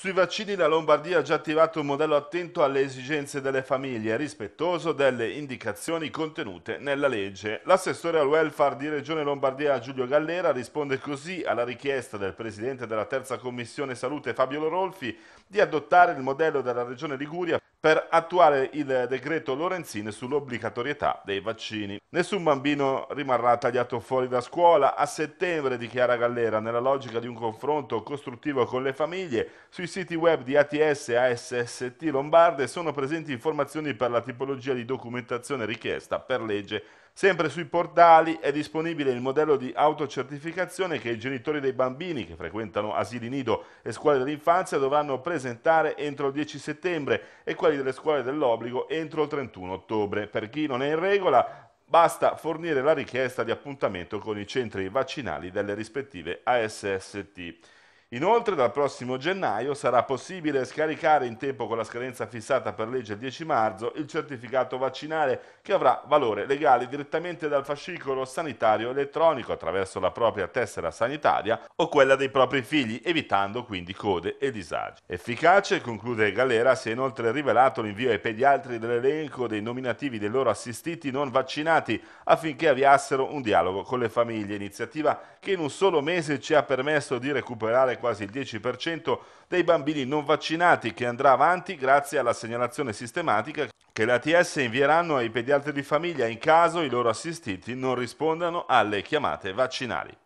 Sui vaccini la Lombardia ha già attivato un modello attento alle esigenze delle famiglie, rispettoso delle indicazioni contenute nella legge. L'assessore al welfare di Regione Lombardia Giulio Gallera risponde così alla richiesta del presidente della terza commissione salute Fabio Lorolfi di adottare il modello della Regione Liguria per attuare il decreto Lorenzin sull'obbligatorietà dei vaccini. Nessun bambino rimarrà tagliato fuori da scuola. A settembre, dichiara Gallera, nella logica di un confronto costruttivo con le famiglie, sui siti web di ATS e ASST Lombarde sono presenti informazioni per la tipologia di documentazione richiesta per legge Sempre sui portali è disponibile il modello di autocertificazione che i genitori dei bambini che frequentano asili nido e scuole dell'infanzia dovranno presentare entro il 10 settembre e quelli delle scuole dell'obbligo entro il 31 ottobre. Per chi non è in regola basta fornire la richiesta di appuntamento con i centri vaccinali delle rispettive ASST. Inoltre dal prossimo gennaio sarà possibile scaricare in tempo con la scadenza fissata per legge il 10 marzo il certificato vaccinale che avrà valore legale direttamente dal fascicolo sanitario elettronico attraverso la propria tessera sanitaria o quella dei propri figli, evitando quindi code e disagi. Efficace, conclude Galera, si è inoltre rivelato l'invio ai pediatri dell'elenco dei nominativi dei loro assistiti non vaccinati affinché avviassero un dialogo con le famiglie, iniziativa che in un solo mese ci ha permesso di recuperare quasi il 10% dei bambini non vaccinati che andrà avanti grazie alla segnalazione sistematica che le ATS invieranno ai pediatri di famiglia in caso i loro assistiti non rispondano alle chiamate vaccinali.